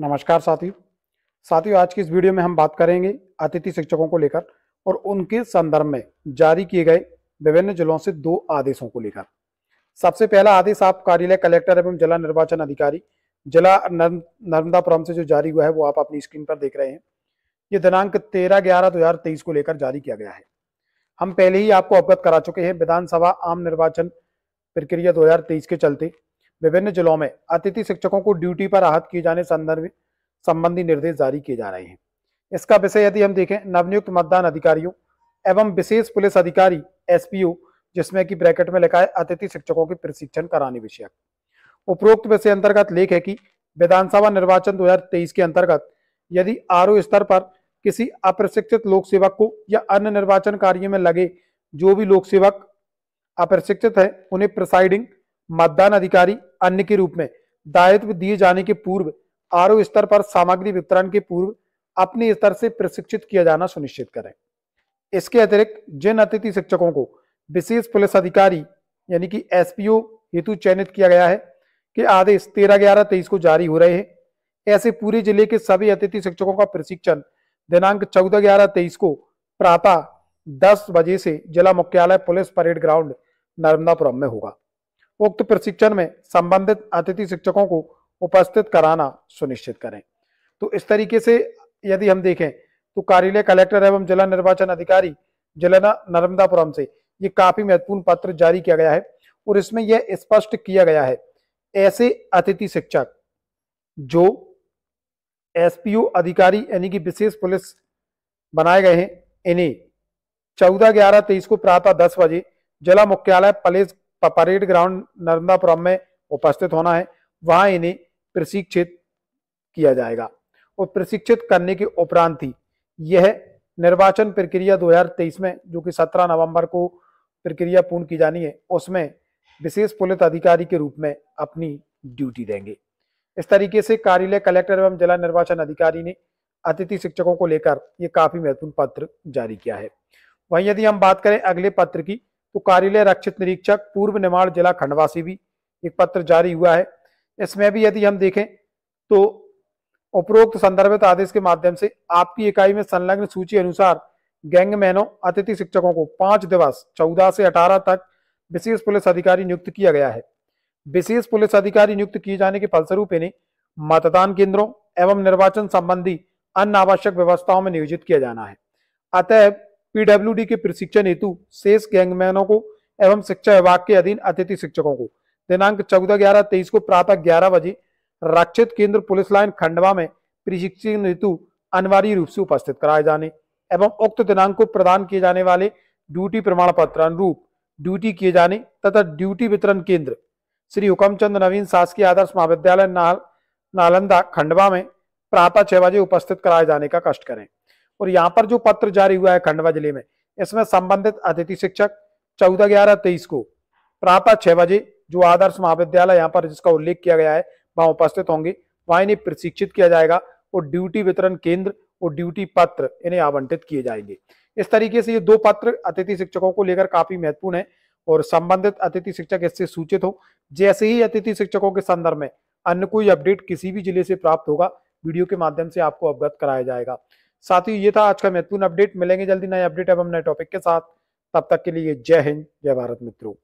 नमस्कार साथियों साथियों आज की इस वीडियो में हम बात करेंगे अतिथि शिक्षकों को लेकर और उनके संदर्भ में जारी किए गए विभिन्न जिलों से दो आदेशों को लेकर सबसे पहला आदेश आप कार्यालय कलेक्टर एवं जिला निर्वाचन अधिकारी जिला नर्मदापुरम से जो जारी हुआ है वो आप अपनी स्क्रीन पर देख रहे हैं ये दिनांक तेरह ग्यारह दो हजार तेईस को लेकर जारी किया गया है हम पहले ही आपको अवगत करा चुके हैं विधानसभा आम निर्वाचन प्रक्रिया 2023 के चलते विभिन्न जिलों में अतिथि शिक्षकों को ड्यूटी पर राहत किए जाने संदर्भ संबंधी निर्देश जारी किए जा रहे हैं इसका विषय यदि हम देखें नवनियुक्त मतदान अधिकारियों एवं विशेष पुलिस अधिकारी एसपीओ जिसमें कि ब्रैकेट में लिखा है अतिथि शिक्षकों के प्रशिक्षण कराने विषय उपरोक्त विषय अंतर्गत लेख है कि विधानसभा निर्वाचन 2023 के अंतर्गत यदि आरओ स्तर पर किसी अप्रशिक्षित लोक सेवक को या अन्य निर्वाचन कार्य में लगे जो भी लोक सेवक अप्रशिक्षित है उन्हें प्रिसाइडिंग मतदान अधिकारी अन्य के रूप में दायित्व दिए जाने के पूर्व आरओ स्तर पर सामग्री वितरण के पूर्व अपने स्तर से प्रशिक्षित किया जाना सुनिश्चित करें इसके अतिरिक्त जिन अतिथि शिक्षकों को विशेष पुलिस अधिकारी यानी कि एसपीओ हेतु चयनित किया गया है के आदेश तेरह ग्यारह तेईस को जारी हो रहे हैं ऐसे पूरे जिले के सभी अतिथि शिक्षकों का प्रशिक्षण दिनांक चौदह ग्यारह तेईस को प्रातः दस बजे से जिला मुख्यालय पुलिस परेड ग्राउंड नर्मदापुरम में होगा उक्त प्रशिक्षण में संबंधित अतिथि शिक्षकों को उपस्थित कराना सुनिश्चित करें तो इस तरीके से यदि हम देखें तो कार्यालय कलेक्टर एवं जिला निर्वाचन अधिकारी जिला नर्मदापुरम से ये काफी महत्वपूर्ण पत्र जारी किया गया है और इसमें यह स्पष्ट किया गया है ऐसे अतिथि शिक्षक जो एसपीओ अधिकारी यानी कि विशेष पुलिस बनाए गए हैं इन्हें चौदह ग्यारह तेईस को प्रातः दस बजे जिला मुख्यालय पलेस परेड ग्राउंड नर्मदापुरम में उपस्थित होना है वहां इन्हें प्रशिक्षित किया जाएगा और प्रशिक्षित करने के उपरांत ही यह निर्वाचन प्रक्रिया 2023 में जो कि 17 नवंबर को प्रक्रिया पूर्ण की जानी है उसमें विशेष पुलिस अधिकारी के रूप में अपनी ड्यूटी देंगे इस तरीके से कार्यालय कलेक्टर एवं जिला निर्वाचन अधिकारी ने अतिथि शिक्षकों को लेकर ये काफी महत्वपूर्ण पत्र जारी किया है वहीं यदि हम बात करें अगले पत्र की तो कार्यालय रक्षित निरीक्षक पूर्व निर्माण जिला खंडवा से भी एक पत्र जारी हुआ है इसमें भी यदि हम देखें तो उपरोक्त संदर्भित आदेश के माध्यम से आपकी इकाई में संलग्न सूची अनुसार गैंगमैनों अतिथि शिक्षकों को पांच दिवस चौदह से अठारह तक विशेष पुलिस अधिकारी नियुक्त किया गया है विशेष पुलिस अधिकारी नियुक्त किए जाने के फलस्वरूप इन्हें मतदान केंद्रों एवं निर्वाचन संबंधी अन्य आवश्यक व्यवस्थाओं में नियोजित किया जाना है अतः पीडब्ल्यू के प्रशिक्षण हेतु शेष गैंगमैनों को एवं शिक्षा विभाग के अधीन अतिथि शिक्षकों को दिनांक चौदह ग्यारह तेईस को प्रातः ग्यारह बजे रक्षित केंद्र पुलिस लाइन खंडवा में प्रशिक्षण हेतु अनिवार्य रूप से उपस्थित कराए जाने एवं उक्त दिनांक को प्रदान किए जाने वाले ड्यूटी प्रमाण पत्र अनुरूप ड्यूटी किए जाने तथा ड्यूटी वितरण केंद्र श्री हुकमचंद नवीन शासकीय आदर्श महाविद्यालय नाल, नालंदा खंडवा में प्रातः छह बजे उपस्थित कराए जाने का कष्ट करें और यहाँ पर जो पत्र जारी हुआ है खंडवा जिले में इसमें संबंधित अतिथि शिक्षक चौदह ग्यारह तेईस को प्रातः छह बजे जो आदर्श महाविद्यालय यहाँ पर जिसका उल्लेख किया गया है वहां उपस्थित होंगे वहां इन्हें प्रशिक्षित किया जाएगा और ड्यूटी वितरण केंद्र और ड्यूटी पत्र इन्हें आवंटित किए जाएंगे इस तरीके से ये दो पत्र अतिथि शिक्षकों को लेकर काफी महत्वपूर्ण है और संबंधित अतिथि शिक्षक इससे सूचित हो जैसे ही अतिथि शिक्षकों के संदर्भ में अन्य कोई अपडेट किसी भी जिले से प्राप्त होगा वीडियो के माध्यम से आपको अवगत कराया जाएगा साथ ही ये था आज का महत्वपूर्ण अपडेट मिलेंगे जल्दी नए अपडेट अब हम नए टॉपिक के साथ तब तक के लिए जय हिंद जय भारत मित्रों